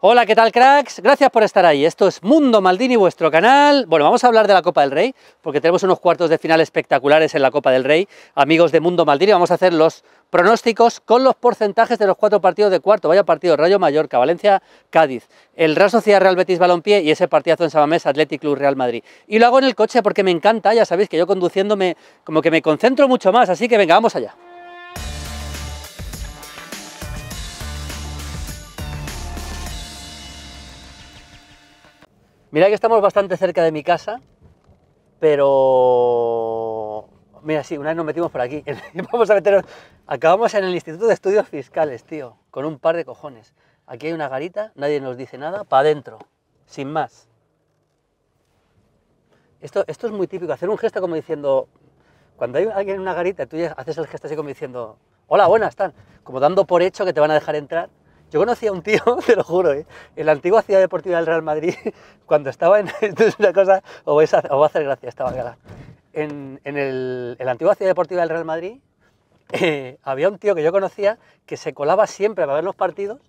Hola, ¿qué tal cracks? Gracias por estar ahí. Esto es Mundo Maldini, vuestro canal. Bueno, vamos a hablar de la Copa del Rey, porque tenemos unos cuartos de final espectaculares en la Copa del Rey. Amigos de Mundo Maldini, vamos a hacer los pronósticos con los porcentajes de los cuatro partidos de cuarto. Vaya partido, Rayo Mallorca, Valencia, Cádiz, el Real Sociedad Real Betis Balompié y ese partidazo en Sabamés, Athletic Club Real Madrid. Y lo hago en el coche porque me encanta, ya sabéis que yo conduciéndome como que me concentro mucho más, así que venga, vamos allá. Mira que estamos bastante cerca de mi casa, pero... Mira, sí, una vez nos metimos por aquí. Vamos a meternos... Acabamos en el Instituto de Estudios Fiscales, tío, con un par de cojones. Aquí hay una garita, nadie nos dice nada, para adentro, sin más. Esto, esto es muy típico, hacer un gesto como diciendo... Cuando hay alguien en una garita, tú haces el gesto así como diciendo... Hola, buenas, están. Como dando por hecho que te van a dejar entrar. Yo conocía a un tío, te lo juro, ¿eh? en la antigua ciudad deportiva del Real Madrid, cuando estaba en. Esto es una cosa, os, voy a, hacer gracia estaba En, la antigua ciudad deportiva del Real Madrid eh, había un tío que yo conocía que se colaba siempre para ver los partidos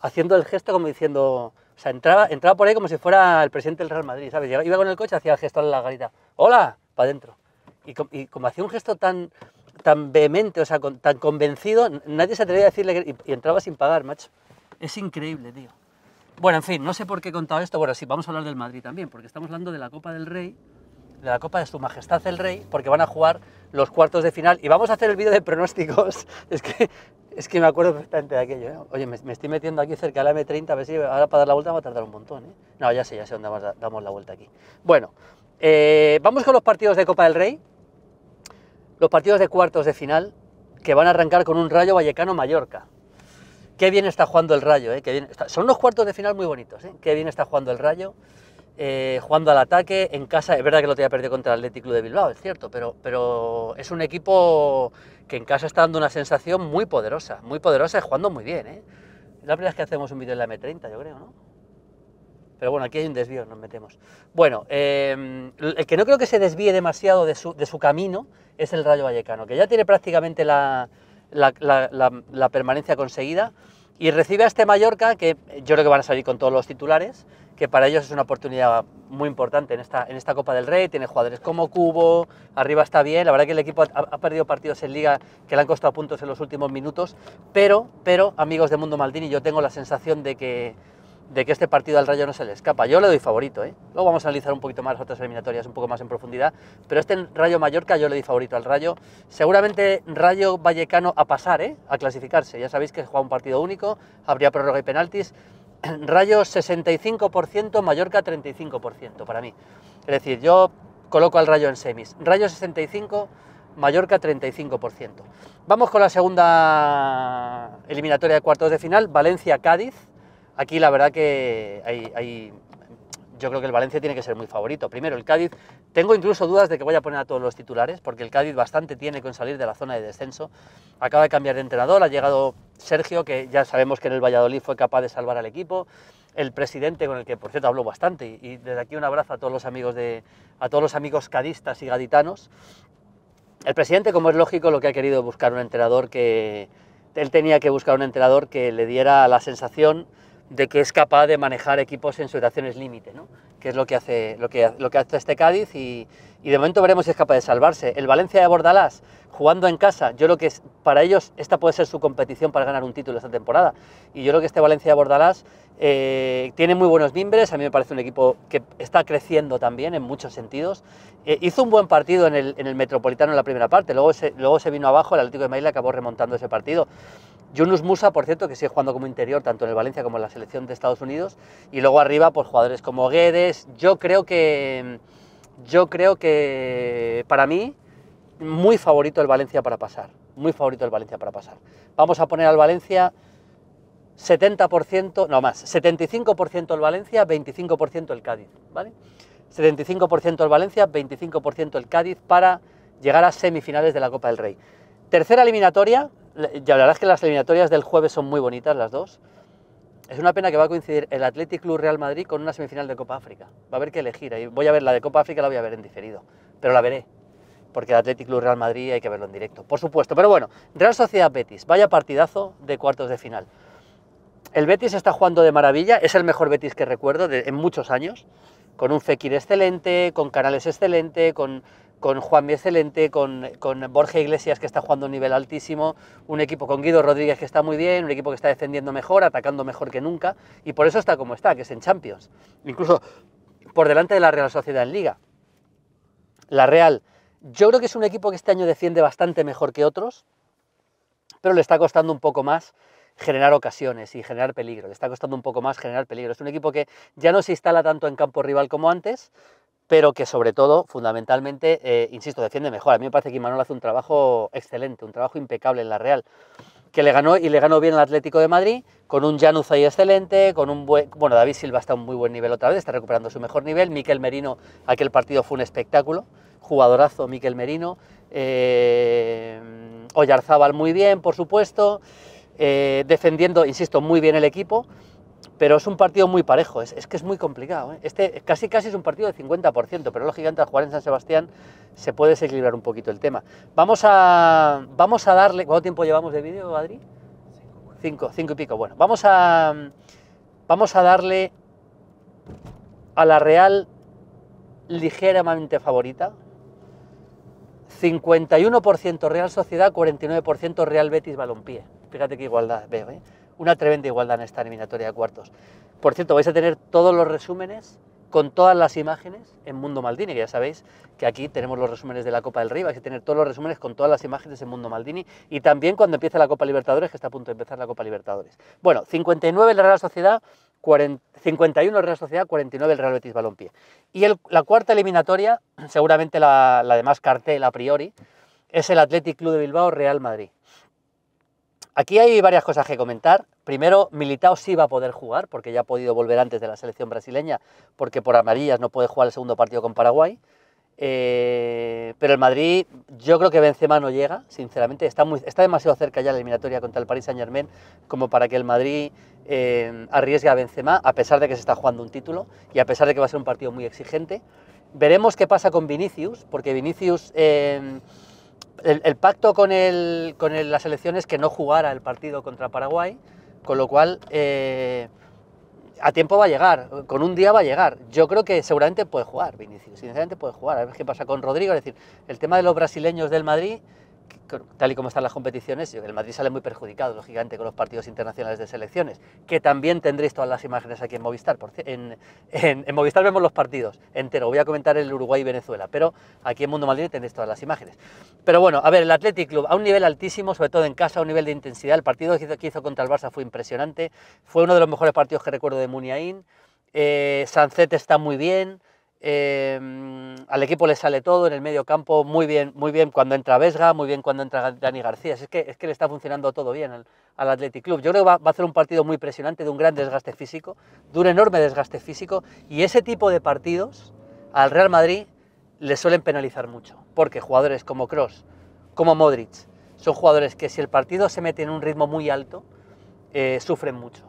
haciendo el gesto como diciendo. O sea, entraba, entraba por ahí como si fuera el presidente del Real Madrid, ¿sabes? Iba con el coche, hacía el gesto en la garita. ¡Hola! Para adentro. Y, y como hacía un gesto tan tan vehemente, o sea, tan convencido, nadie se atrevía a decirle que... Y, entraba sin pagar, macho. Es increíble, tío. Bueno, en fin, no sé por qué he contado esto. Bueno, sí, vamos a hablar del Madrid también, porque estamos hablando de la Copa del Rey, de la Copa de Su Majestad el Rey, porque van a jugar los cuartos de final y vamos a hacer el vídeo de pronósticos. Es que, es que me acuerdo perfectamente de aquello. ¿eh? Oye, me, estoy metiendo aquí cerca de la M30, a ver si ahora para dar la vuelta va a tardar un montón. ¿eh? No, ya sé, ya sé dónde damos, la vuelta aquí. Bueno, eh, vamos con los partidos de Copa del Rey los partidos de cuartos de final que van a arrancar con un Rayo Vallecano-Mallorca. Qué bien está jugando el Rayo, eh, son unos cuartos de final muy bonitos, eh, qué bien está jugando el Rayo, eh, jugando al ataque en casa, es verdad que lo tenía perdido contra el Atlético Club de Bilbao, es cierto, pero, pero es un equipo que en casa está dando una sensación muy poderosa, muy poderosa, y jugando muy bien. La primera vez que hacemos un vídeo en la M30, yo creo, ¿no? Pero bueno, aquí hay un desvío, nos metemos. Bueno, em, el que no creo que se desvíe demasiado de su, camino es el Rayo Vallecano, que ya tiene prácticamente la, permanencia conseguida y recibe a este Mallorca, que yo creo que van a salir con todos los titulares, que para ellos es una oportunidad muy importante en esta, en esta Copa del Rey, tiene jugadores como Cubo, arriba está bien, la verdad que el equipo ha, ha perdido partidos en liga que le han costado puntos en los últimos minutos, pero, pero, amigos de Mundo Maldini, yo tengo la sensación de que de que este partido al Rayo no se le escapa. Yo le doy favorito, ¿eh? Luego vamos a analizar un poquito más las otras eliminatorias, un poco más en profundidad, pero este Rayo Mallorca yo le doy favorito al Rayo. Seguramente Rayo Vallecano a pasar, ¿eh? A clasificarse. Ya sabéis que juega un partido único, habría prórroga y penaltis. Rayo 65%, Mallorca 35% para mí. Es decir, yo coloco al Rayo en semis. Rayo 65, Mallorca 35%. Vamos con la segunda eliminatoria de cuartos de final, Valencia-Cádiz. Aquí la verdad que hay, yo creo que el Valencia tiene que ser muy favorito. Primero, el Cádiz. Tengo incluso dudas de que voy a poner a todos los titulares, porque el Cádiz bastante tiene con salir de la zona de descenso. Acaba de cambiar de entrenador, ha llegado Sergio, que ya sabemos que en el Valladolid fue capaz de salvar al equipo. El presidente, con el que por cierto habló bastante, y desde aquí un abrazo a todos los amigos, de, a todos los amigos cadistas y gaditanos. El presidente, como es lógico, lo que ha querido buscar un entrenador que. Él tenía que buscar un entrenador que le diera la sensación de que es capaz de manejar equipos en situaciones límite, ¿no? que es lo que hace, lo que, lo que hace este Cádiz y, de momento veremos si es capaz de salvarse. El Valencia de Bordalás jugando en casa, yo creo que para ellos esta puede ser su competición para ganar un título esta temporada y yo creo que este Valencia de Bordalás eh, tiene muy buenos mimbres, a mí me parece un equipo que está creciendo también en muchos sentidos. Eh, hizo un buen partido en el, Metropolitano en la primera parte, luego se, luego se vino abajo, el Atlético de Madrid acabó remontando ese partido. Yunus Musa, por cierto, que sigue jugando como interior tanto en el Valencia como en la selección de Estados Unidos. Y luego arriba, pues jugadores como Guedes. Yo creo que. Yo creo que para mí, muy favorito el Valencia para pasar. Muy favorito el Valencia para pasar. Vamos a poner al Valencia 70%, no más, 75% el Valencia, 25% el Cádiz, ¿vale? 75% el Valencia, 25% el Cádiz para llegar a semifinales de la Copa del Rey. Tercera eliminatoria, ya verás que las eliminatorias del jueves son muy bonitas las dos. Es una pena que va a coincidir el Athletic Club Real Madrid con una semifinal de Copa África. Va a haber que elegir. Ahí voy a ver la de Copa África, la voy a ver en diferido, pero la veré. Porque el Athletic Club Real Madrid hay que verlo en directo, por supuesto. Pero bueno, Real Sociedad Betis, vaya partidazo de cuartos de final. El Betis está jugando de maravilla, es el mejor Betis que recuerdo en muchos años, con un Fekir excelente, con Canales excelente, con con Juan Excelente, con, con Borja Iglesias que está jugando a un nivel altísimo, un equipo con Guido Rodríguez que está muy bien, un equipo que está defendiendo mejor, atacando mejor que nunca, y por eso está como está, que es en Champions, incluso por delante de la Real Sociedad en Liga. La Real, yo creo que es un equipo que este año defiende bastante mejor que otros, pero le está costando un poco más generar ocasiones y generar peligro. Le está costando un poco más generar peligro. Es un equipo que ya no se instala tanto en campo rival como antes, pero que sobre todo, fundamentalmente, eh, insisto, defiende mejor. A mí me parece que Imanol hace un trabajo excelente, un trabajo impecable en la Real, que le ganó y le ganó bien al Atlético de Madrid, con un Januz ahí excelente, con un buen... Bueno, David Silva está a un muy buen nivel otra vez, está recuperando su mejor nivel. Miquel Merino, aquel partido fue un espectáculo, jugadorazo Miquel Merino. Eh, Oyarzábal muy bien, por supuesto, eh, defendiendo, insisto, muy bien el equipo pero es un partido muy parejo, es, que es muy complicado. ¿eh? Este casi casi es un partido de 50%, pero lógicamente al jugar en San Sebastián se puede desequilibrar un poquito el tema. Vamos a, vamos a darle... ¿Cuánto tiempo llevamos de vídeo, Adri? Cinco, cinco, y pico. Bueno, vamos a, vamos a darle a la Real ligeramente favorita. 51% Real Sociedad, 49% Real Betis Balompié. Fíjate qué igualdad veo. ¿eh? una tremenda igualdad en esta eliminatoria de cuartos. Por cierto, vais a tener todos los resúmenes con todas las imágenes en Mundo Maldini, que ya sabéis que aquí tenemos los resúmenes de la Copa del Rey, vais a tener todos los resúmenes con todas las imágenes en Mundo Maldini y también cuando empiece la Copa Libertadores, que está a punto de empezar la Copa Libertadores. Bueno, 59 el Real Sociedad, 51 51 Real Sociedad, 49 el Real Betis Balompié. Y la cuarta eliminatoria, seguramente la, la de más cartel a priori, es el Athletic Club de Bilbao Real Madrid. Aquí hay varias cosas que comentar. Primero, Militao sí va a poder jugar, porque ya ha podido volver antes de la selección brasileña, porque por amarillas no puede jugar el segundo partido con Paraguay. Eh, pero el Madrid, yo creo que Benzema no llega, sinceramente. Está, demasiado cerca ya la eliminatoria contra el Paris Saint-Germain como para que el Madrid eh, arriesgue a Benzema, a pesar de que se está jugando un título y a pesar de que va a ser un partido muy exigente. Veremos qué pasa con Vinicius, porque Vinicius... Eh, el, pacto con, el, con la es que no jugara el partido contra Paraguay, con lo cual eh, a tiempo va a llegar, con un día va a llegar. Yo creo que seguramente puede jugar, Vinicius, sinceramente puede jugar. A ver qué pasa con Rodrigo. Es decir, el tema de los brasileños del Madrid tal y como están las competiciones, el Madrid sale muy perjudicado, lógicamente, con los partidos internacionales de selecciones, que también tendréis todas las imágenes aquí en Movistar. en, Movistar vemos los partidos entero voy a comentar el Uruguay y Venezuela, pero aquí en Mundo Madrid tendréis todas las imágenes. Pero bueno, a ver, el Athletic Club a un nivel altísimo, sobre todo en casa, a un nivel de intensidad. El partido que hizo, contra el Barça fue impresionante, fue uno de los mejores partidos que recuerdo de Muniain. Eh, está muy bien, Em, al equipo le sale todo en el medio campo, muy bien, muy bien cuando entra Vesga, muy bien cuando entra Dani García. Es que, es que le está funcionando todo bien al, Athletic Club. Yo creo que va, a hacer un partido muy presionante, de un gran desgaste físico, de un enorme desgaste físico. Y ese tipo de partidos al Real Madrid le suelen penalizar mucho, porque jugadores como Cross, como Modric, son jugadores que si el partido se mete en un ritmo muy alto, eh, sufren mucho.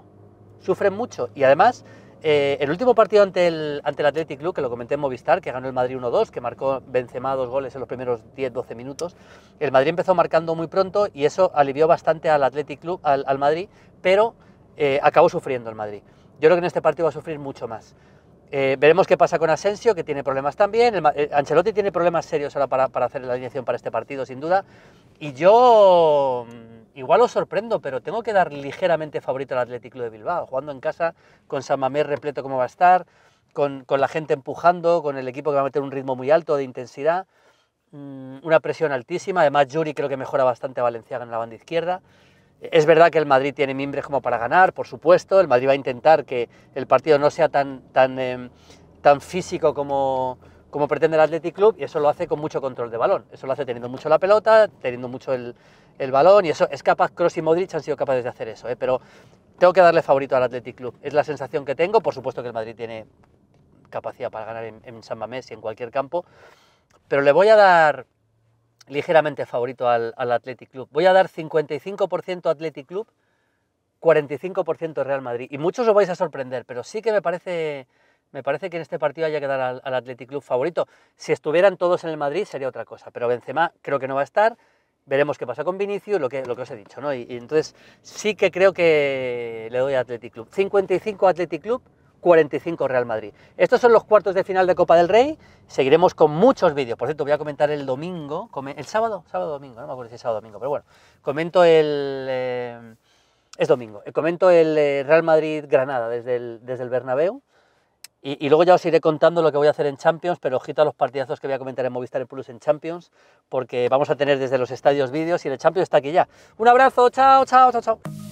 Sufren mucho y además eh, el último partido ante el, ante el Athletic Club, que lo comenté en Movistar, que ganó el Madrid 1-2, que marcó Benzema dos goles en los primeros 10-12 minutos, el Madrid empezó marcando muy pronto y eso alivió bastante al Athletic Club, al, Madrid, pero eh, acabó sufriendo el Madrid. Yo creo que en este partido va a sufrir mucho más. Eh, veremos qué pasa con Asensio, que tiene problemas también. Ancelotti tiene problemas serios ahora para, para hacer la alineación para este partido, sin duda. Y yo Igual os sorprendo, pero tengo que dar ligeramente favorito al Atlético de Bilbao, jugando en casa, con San Mamés repleto como va a estar, con, la gente empujando, con el equipo que va a meter un ritmo muy alto de intensidad, mm, una presión altísima. Además, Yuri creo que mejora bastante a Valenciaga en la banda izquierda. Es verdad que el Madrid tiene mimbres como para ganar, por supuesto. El Madrid va a intentar que el partido no sea tan, tan, em, tan físico como, como pretende el Athletic Club, y eso lo hace con mucho control de balón. Eso lo hace teniendo mucho la pelota, teniendo mucho el, balón, y eso es capaz, Cross y Modric han sido capaces de hacer eso, ¿eh? pero tengo que darle favorito al Athletic Club. Es la sensación que tengo, por supuesto que el Madrid tiene capacidad para ganar en, San Mamés y en cualquier campo, pero le voy a dar ligeramente favorito al, al Athletic Club. Voy a dar 55% Athletic Club, 45% Real Madrid. Y muchos os vais a sorprender, pero sí que me parece me parece que en este partido haya que dar al, Athletic Club favorito. Si estuvieran todos en el Madrid sería otra cosa, pero Benzema creo que no va a estar. Veremos qué pasa con Vinicius, lo que, lo que os he dicho, ¿no? Y, entonces sí que creo que le doy a Athletic Club. 55 Athletic Club, 45 Real Madrid. Estos son los cuartos de final de Copa del Rey. Seguiremos con muchos vídeos. Por cierto, voy a comentar el domingo, el sábado, sábado domingo, no me acuerdo si es sábado domingo, pero bueno, comento el eh, es domingo. Comento el eh, Real Madrid Granada desde el desde el Bernabéu y, luego ya os iré contando lo que voy a hacer en Champions, pero ojito a los partidazos que voy a comentar en Movistar Plus en Champions, porque vamos a tener desde los estadios vídeos y el Champions está aquí ya. Un abrazo, chao, chao, chao, chao.